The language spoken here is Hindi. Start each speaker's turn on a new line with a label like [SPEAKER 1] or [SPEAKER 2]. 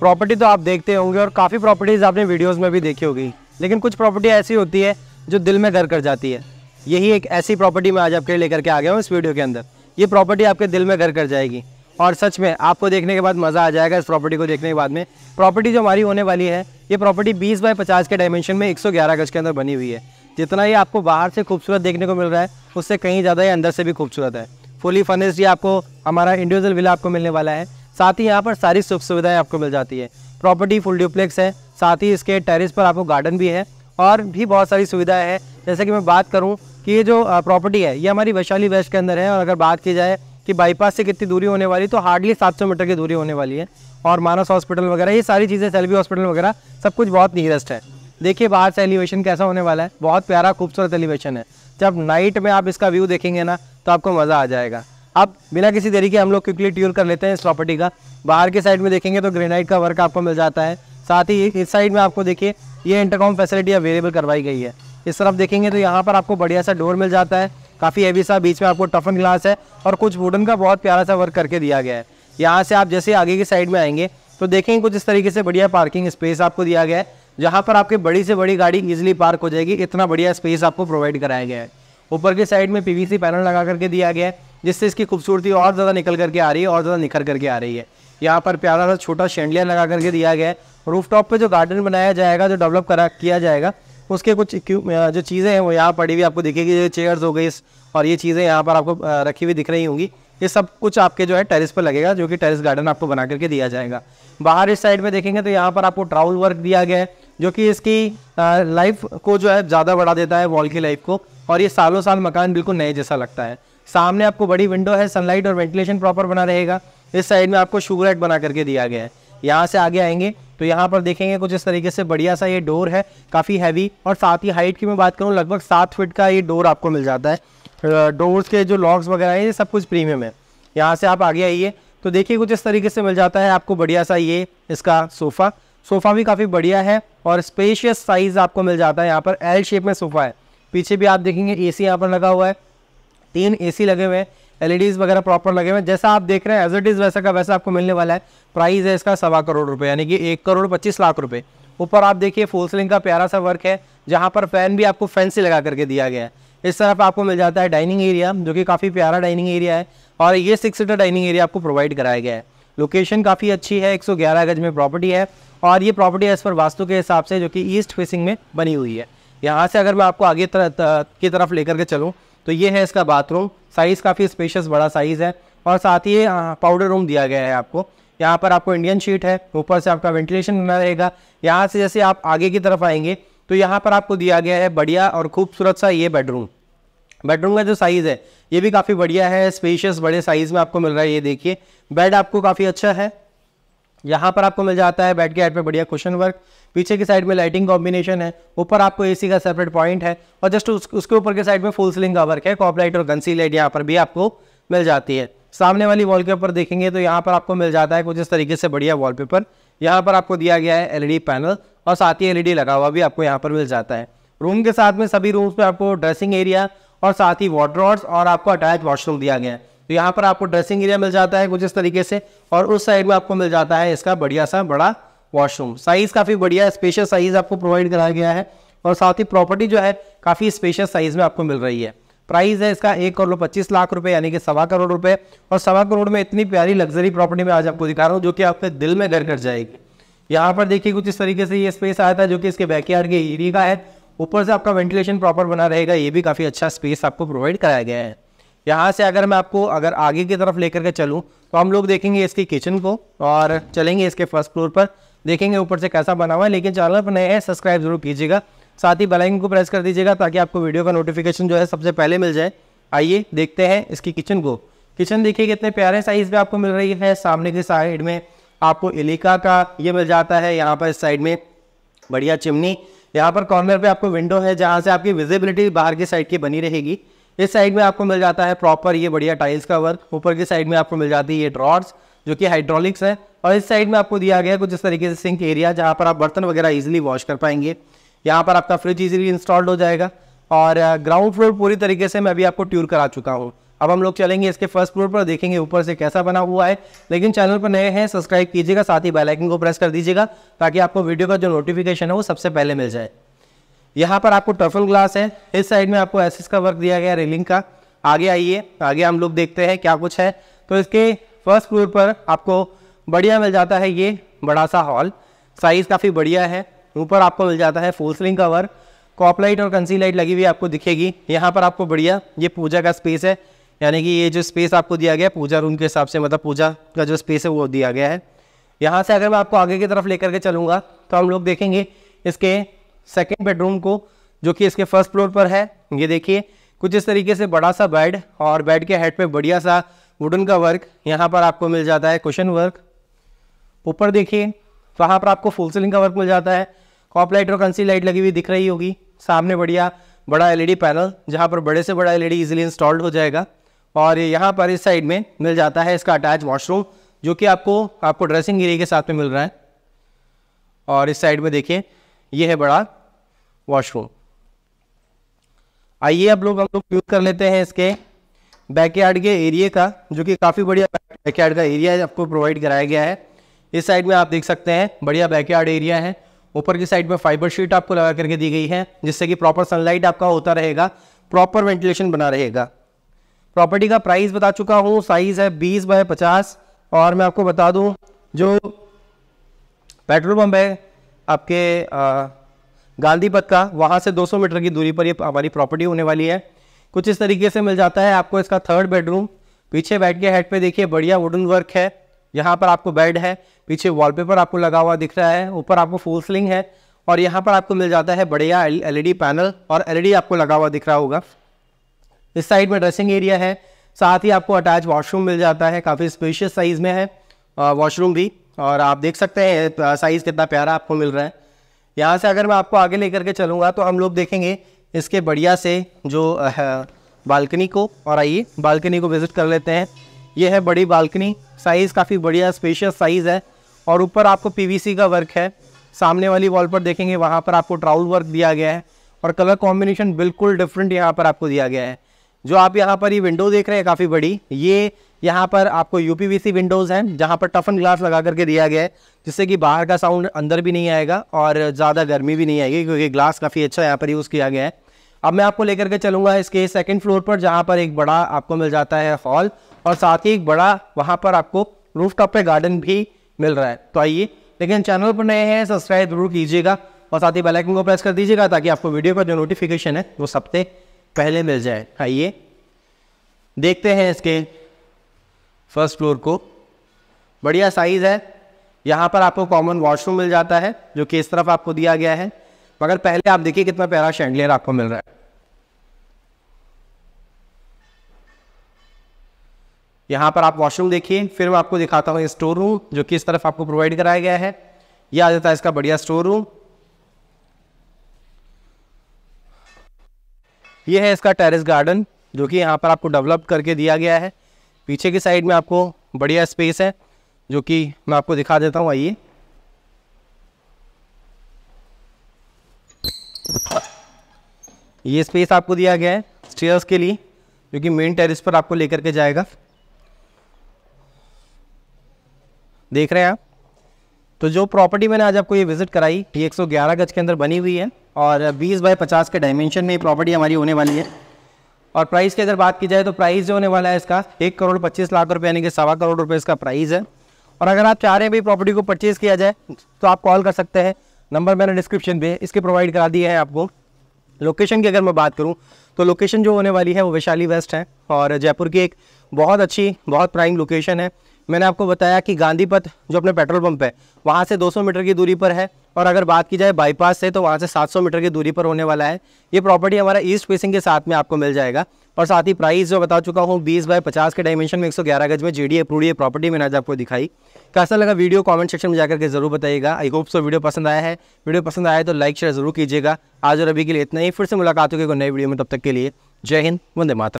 [SPEAKER 1] प्रॉपर्टी तो आप देखते होंगे और काफ़ी प्रॉपर्टीज़ आपने वीडियोज़ में भी देखी होगी लेकिन कुछ प्रॉपर्टी ऐसी होती है जो दिल में घर कर जाती है यही एक ऐसी प्रॉपर्टी मैं आज आपके लिए लेकर के आ गया हूँ इस वीडियो के अंदर ये प्रॉपर्टी आपके दिल में घर कर जाएगी और सच में आपको देखने के बाद मज़ा आ जाएगा इस प्रॉपर्टी को देखने के बाद में प्रॉपर्टी जो हमारी होने वाली है ये प्रॉपर्टी बीस बाय पचास के डायमेंशन में एक गज के अंदर बनी हुई है जितना ये आपको बाहर से खूबसूरत देखने को मिल रहा है उससे कहीं ज़्यादा ये अंदर से भी खूबसूरत है फुली फर्निश्ड ये आपको हमारा इंडिविजुअल विला आपको मिलने वाला है साथ ही यहाँ पर सारी सुख सुविधाएं आपको मिल जाती है प्रॉपर्टी फुल ड्यूप्लेक्स है साथ ही इसके टेरिस पर आपको गार्डन भी है और भी बहुत सारी सुविधाएं हैं जैसे कि मैं बात करूँ कि ये जो प्रॉपर्टी है ये हमारी वैशाली वेस्ट के अंदर है और अगर बात की जाए कि बाईपास से कितनी दूरी होने वाली तो हार्डली 700 मीटर की दूरी होने वाली है और मानस हॉस्पिटल वगैरह ये सारी चीज़ें सेल्वी हॉस्पिटल वगैरह सब कुछ बहुत नियरेस्ट है देखिए बाहर से एलिवेशन कैसा होने वाला है बहुत प्यारा खूबसूरत एलिवेशन है जब नाइट में आप इसका व्यू देखेंगे ना तो आपको मज़ा आ जाएगा अब बिना किसी तरीके हम लोग क्विकली ट्यूर कर लेते हैं इस प्रॉपर्टी का बाहर के साइड में देखेंगे तो ग्रेनाइट का वर्क आपको मिल जाता है साथ ही इस साइड में आपको देखिए ये इंटरकॉम फैसिलिटी अवेलेबल करवाई गई है इस तरफ देखेंगे तो यहाँ पर आपको बढ़िया सा डोर मिल जाता है काफ़ी हैवी सा बीच में आपको टफन ग्लास है और कुछ वुडन का बहुत प्यारा सा वर्क करके दिया गया है यहाँ से आप जैसे आगे की साइड में आएंगे तो देखेंगे कुछ इस तरीके से बढ़िया पार्किंग स्पेस आपको दिया गया है जहाँ पर आपके बड़ी से बड़ी गाड़ी ईजिली पार्क हो जाएगी इतना बढ़िया स्पेस आपको प्रोवाइड कराया गया है ऊपर के साइड में पीवीसी पैनल लगा करके दिया गया है जिससे इसकी खूबसूरती और ज़्यादा निकल करके आ रही है और ज़्यादा निखर करके आ रही है यहाँ पर प्यारा सा छोटा शेंडलिया लगा करके दिया गया है रूफ टॉप पर जो गार्डन बनाया जाएगा जो डेवलप करा किया जाएगा उसके कुछ जो चीज़ें हैं वो यहाँ पड़ी हुई आपको दिखेगी चेयर्स हो गई और ये चीज़ें यहाँ पर आपको रखी हुई दिख रही होंगी ये सब कुछ आपके जो है टेरिस पर लगेगा जो कि टेरिस गार्डन आपको बना करके दिया जाएगा बाहर इस साइड में देखेंगे तो यहाँ पर आपको ट्राउल वर्क दिया गया है जो कि इसकी लाइफ को जो है ज़्यादा बढ़ा देता है वॉल की लाइफ को और ये सालों साल मकान बिल्कुल नए जैसा लगता है सामने आपको बड़ी विंडो है सनलाइट और वेंटिलेशन प्रॉपर बना रहेगा इस साइड में आपको शुगर हेड बना करके दिया गया है यहाँ से आगे आएंगे तो यहाँ पर देखेंगे कुछ इस तरीके से बढ़िया सा ये डोर है काफ़ी हैवी और साथ ही हाइट की मैं बात करूँ लगभग सात फिट का ये डोर आपको मिल जाता है डोर्स के जो लॉक्स वगैरह हैं ये सब कुछ प्रीमियम है यहाँ से आप आगे आइए तो देखिए कुछ इस तरीके से मिल जाता है आपको बढ़िया सा ये इसका सोफ़ा सोफ़ा भी काफ़ी बढ़िया है और स्पेशियस साइज़ आपको मिल जाता है यहाँ पर एल शेप में सोफ़ा है पीछे भी आप देखेंगे ए सी यहाँ पर लगा हुआ है तीन एसी लगे हुए हैं एलईडीज वगैरह प्रॉपर लगे हुए जैसा आप देख रहे हैं एज इट इज़ वैसा का वैसा आपको मिलने वाला है प्राइस है इसका सवा करोड़ रुपये यानी कि एक करोड़ पच्चीस लाख रुपये ऊपर आप देखिए फुल सीलिंग का प्यारा सा वर्क है जहाँ पर फैन भी आपको फैंसी लगा करके दिया गया है इस तरफ आपको मिल जाता है डाइनिंग एरिया जो कि काफ़ी प्यारा डाइनिंग एरिया है और ये सिक्स सीटर डाइनिंग एरिया आपको प्रोवाइड कराया गया है लोकेशन काफ़ी अच्छी है 111 गज में प्रॉपर्टी है और ये प्रॉपर्टी एज पर वास्तु के हिसाब से जो कि ईस्ट फेसिंग में बनी हुई है यहाँ से अगर मैं आपको आगे तर, तर, की तरफ लेकर के चलूँ तो ये है इसका बाथरूम साइज़ काफ़ी स्पेशियस बड़ा साइज़ है और साथ ही पाउडर रूम दिया गया है आपको यहाँ पर आपको इंडियन शीट है ऊपर से आपका वेंटिलेशन बना रहेगा यहाँ से जैसे आप आगे की तरफ आएंगे तो यहाँ पर आपको दिया गया है बढ़िया और खूबसूरत सा ये बेडरूम बेडरूम का जो साइज़ है ये भी काफ़ी बढ़िया है स्पेशियस बड़े साइज़ में आपको मिल रहा है ये देखिए बेड आपको काफ़ी अच्छा है यहाँ पर आपको मिल जाता है बैठ के हेड में बढ़िया क्वेश्चन वर्क पीछे की साइड में लाइटिंग कॉम्बिनेशन है ऊपर आपको एसी का सेपरेट पॉइंट है और जस्ट उस, उसके ऊपर के साइड में फुल स्लिंग का वर्क है कॉप लाइट और गंसी लाइट यहाँ पर भी आपको मिल जाती है सामने वाली वॉल के ऊपर देखेंगे तो यहाँ पर आपको मिल जाता है कुछ इस तरीके से बढ़िया पेपर यहाँ पर आपको दिया गया है एल पैनल और साथ ही एल लगा हुआ भी आपको यहाँ पर मिल जाता है रूम के साथ में सभी रूम्स में आपको ड्रेसिंग एरिया और साथ ही वॉड्रॉड्स और आपको अटैच वॉशरूम दिया गया है तो यहाँ पर आपको ड्रेसिंग एरिया मिल जाता है कुछ इस तरीके से और उस साइड में आपको मिल जाता है इसका बढ़िया सा बड़ा वॉशरूम साइज़ काफ़ी बढ़िया स्पेशल साइज़ आपको प्रोवाइड कराया गया है और साथ ही प्रॉपर्टी जो है काफ़ी स्पेशल साइज़ में आपको मिल रही है प्राइस है इसका एक करोड़ पच्चीस लाख रुपए यानी कि सवा करोड़ रुपए और सवा करोड़ में इतनी प्यारी लग्जरी प्रॉपर्टी में आज आपको दिखा रहा हूँ जो कि आपके दिल में घर कर जाएगी यहाँ पर देखिए कुछ इस तरीके से ये स्पेस आया था जो कि इसके बैकयार्ड के एरिया का है ऊपर से आपका वेंटिलेशन प्रॉपर बना रहेगा ये भी काफ़ी अच्छा स्पेस आपको प्रोवाइड कराया गया है यहाँ से अगर मैं आपको अगर आगे की तरफ लेकर के चलूँ तो हम लोग देखेंगे इसकी किचन को और चलेंगे इसके फर्स्ट फ्लोर पर देखेंगे ऊपर से कैसा बना हुआ है लेकिन चैनल पर नए हैं सब्सक्राइब जरूर कीजिएगा साथ ही बेलाइन को प्रेस कर दीजिएगा ताकि आपको वीडियो का नोटिफिकेशन जो है सबसे पहले मिल जाए आइए देखते हैं इसकी किचन को किचन देखिए कितने प्यारे साइज़ में आपको मिल रही है सामने के साइड में आपको इलिका का ये मिल जाता है यहाँ पर इस साइड में बढ़िया चिमनी यहाँ पर कॉर्नर पे आपको विंडो है जहाँ से आपकी विजिबिलिटी बाहर की साइड की बनी रहेगी इस साइड में आपको मिल जाता है प्रॉपर ये बढ़िया टाइल्स का वर्क ऊपर की साइड में आपको मिल जाती है ये ड्रॉर्स जो कि हाइड्रोलिक्स है और इस साइड में आपको दिया गया है कुछ इस तरीके से सिंक एरिया जहाँ पर आप बर्तन वगैरह ईजिली वॉश कर पाएंगे यहाँ पर आपका फ्रिज ईजिली इंस्टॉल्ड हो जाएगा और ग्राउंड फ्लोर पूरी तरीके से मैं अभी आपको ट्यूर करा चुका हूँ अब हम लोग चलेंगे इसके फर्स्ट फ्लोर पर देखेंगे ऊपर से कैसा बना हुआ है लेकिन चैनल पर नए हैं सब्सक्राइब कीजिएगा साथ ही बेल आइकन को प्रेस कर दीजिएगा ताकि आपको वीडियो का जो नोटिफिकेशन है वो सबसे पहले मिल जाए यहाँ पर आपको टफल ग्लास है इस साइड में आपको एसिस का वर्क दिया गया रेलिंग का आगे आइए आगे हम लोग देखते हैं क्या कुछ है तो इसके फर्स्ट फ्लोर पर आपको बढ़िया मिल जाता है ये बड़ा सा हॉल साइज़ काफ़ी बढ़िया है ऊपर आपको मिल जाता है फोल स्लिंग कवर कॉप लाइट और कंसी लाइट लगी हुई आपको दिखेगी यहाँ पर आपको बढ़िया ये पूजा का स्पेस है यानी कि ये जो स्पेस आपको दिया गया पूजा रूम के हिसाब से मतलब पूजा का जो स्पेस है वो दिया गया है यहाँ से अगर मैं आपको आगे की तरफ लेकर के चलूँगा तो हम लोग देखेंगे इसके सेकेंड बेडरूम को जो कि इसके फर्स्ट फ्लोर पर है ये देखिए कुछ इस तरीके से बड़ा सा बेड और बेड के हेड पे बढ़िया सा वुडन का वर्क यहाँ पर आपको मिल जाता है क्वेश्चन वर्क ऊपर देखिए वहाँ पर आपको फुल सीलिंग का वर्क मिल जाता है कॉप लाइट और कंसी लाइट लगी हुई दिख रही होगी सामने बढ़िया बड़ा एलईडी पैनल जहाँ पर बड़े से बड़ा एलईडी इजीली इंस्टॉल्ड हो जाएगा और यहाँ पर इस साइड में मिल जाता है इसका अटैच वॉशरूम जो कि आपको आपको ड्रेसिंग एरिया के साथ में मिल रहा है और इस साइड में देखिए ये है बड़ा वॉशरूम आइए अब लोग हम लोग यूज कर लेते हैं इसके बैकयार्ड के एरिया का जो कि काफ़ी बढ़िया बैकयार्ड का एरिया है आपको प्रोवाइड कराया गया है इस साइड में आप देख सकते हैं बढ़िया बैकयार्ड एरिया है ऊपर की साइड में फाइबर शीट आपको लगा करके दी गई है जिससे कि प्रॉपर सनलाइट आपका होता रहेगा प्रॉपर वेंटिलेशन बना रहेगा प्रॉपर्टी का प्राइस बता चुका हूँ साइज़ है बीस बाय पचास और मैं आपको बता दूँ जो पेट्रोल पम्प है आपके आ, गांधी पथ का वहाँ से 200 मीटर की दूरी पर ये हमारी प्रॉपर्टी होने वाली है कुछ इस तरीके से मिल जाता है आपको इसका थर्ड बेडरूम पीछे बैठ के हेड पे देखिए बढ़िया वुडन वर्क है यहाँ पर आपको बेड है पीछे वॉलपेपर आपको लगा हुआ दिख रहा है ऊपर आपको फुल स्लिंग है और यहाँ पर आपको मिल जाता है बढ़िया एल पैनल e और एल e आपको लगा हुआ दिख रहा होगा इस साइड में ड्रेसिंग एरिया है साथ ही आपको अटैच वाशरूम मिल जाता है काफ़ी स्पेशियस साइज़ में है वॉशरूम भी और आप देख सकते हैं साइज़ कितना प्यारा आपको मिल रहा है यहाँ से अगर मैं आपको आगे लेकर के चलूँगा तो हम लोग देखेंगे इसके बढ़िया से जो बालकनी को और आइए बालकनी को विज़िट कर लेते हैं ये है बड़ी बालकनी साइज़ काफ़ी बढ़िया स्पेशियस साइज़ है और ऊपर आपको पीवीसी का वर्क है सामने वाली वॉल पर देखेंगे वहाँ पर आपको ट्राउल वर्क दिया गया है और कलर कॉम्बिनेशन बिल्कुल डिफरेंट यहाँ पर आपको दिया गया है जो आप यहाँ पर ये विंडो देख रहे हैं काफ़ी बड़ी ये यहाँ पर आपको यू विंडोज़ हैं जहाँ पर टफन ग्लास लगा करके दिया गया है जिससे कि बाहर का साउंड अंदर भी नहीं आएगा और ज़्यादा गर्मी भी नहीं आएगी क्योंकि ग्लास काफ़ी अच्छा यहाँ पर यूज़ किया गया है अब मैं आपको लेकर के चलूँगा इसके सेकेंड फ्लोर पर जहाँ पर एक बड़ा आपको मिल जाता है हॉल और साथ ही एक बड़ा वहाँ पर आपको रूफ टॉप पर गार्डन भी मिल रहा है तो आइए लेकिन चैनल पर नए हैं सब्सक्राइब जरूर कीजिएगा और साथ ही बेलाइकन को प्रेस कर दीजिएगा ताकि आपको वीडियो का जो नोटिफिकेशन है वो सबसे पहले मिल जाए आइए देखते हैं इसके फर्स्ट फ्लोर को बढ़िया साइज़ है यहाँ पर आपको कॉमन वॉशरूम मिल जाता है जो कि इस तरफ आपको दिया गया है मगर पहले आप देखिए कितना प्यारा शैंडलियर आपको मिल रहा है यहाँ पर आप वॉशरूम देखिए फिर मैं आपको दिखाता हूँ स्टोर रूम जो कि इस तरफ आपको प्रोवाइड कराया गया है यह आ जाता है इसका बढ़िया स्टोर रूम ये है इसका टेरेस गार्डन जो कि यहाँ पर आपको डेवलप करके दिया गया है पीछे की साइड में आपको बढ़िया स्पेस है जो कि मैं आपको दिखा देता हूँ आइए ये स्पेस आपको दिया गया है स्टेयर्स के लिए जो कि मेन टेरेस पर आपको लेकर के जाएगा देख रहे हैं आप तो जो प्रॉपर्टी मैंने आज आपको ये विजिट कराई ये 111 गज के अंदर बनी हुई है और 20 बाय 50 के डायमेंशन में ये प्रॉपर्टी हमारी होने वाली है और प्राइस की अगर बात की जाए तो प्राइस जो होने वाला है इसका एक करोड़ पच्चीस लाख रुपये यानी कि सवा करोड़ रुपये इसका प्राइस है और अगर आप चाह रहे हैं भाई प्रॉपर्टी को परचेज़ किया जाए तो आप कॉल कर सकते हैं नंबर मैंने डिस्क्रिप्शन पे इसके प्रोवाइड करा दिया है आपको लोकेशन की अगर मैं बात करूँ तो लोकेशन जो होने वाली है वो वैशाली वेस्ट है और जयपुर की एक बहुत अच्छी बहुत प्राइम लोकेशन है मैंने आपको बताया कि गांधीपथ जो अपने पेट्रोल पंप है वहाँ से 200 मीटर की दूरी पर है और अगर बात की जाए बाईपास से तो वहाँ से 700 मीटर की दूरी पर होने वाला है ये प्रॉपर्टी हमारा ईस्ट फेसिंग के साथ में आपको मिल जाएगा और साथ ही प्राइस जो बता चुका हूँ 20 बाय 50 के डायमेंशन में 111 गज में जे डी अप्रूव ये प्रॉपर्टी मैंने आज आपको दिखाई कैसा लगा वीडियो कॉमेंट सेक्शन में जाकर के जरूर बताइएगा आई होप सो वीडियो पसंद आया है वीडियो पसंद आया तो लाइक शेयर जरूर कीजिएगा आज और अभी के लिए इतना ही फिर से मुलाकात होगी नई वीडियो में तब तक के लिए जय हिंद वंदे माता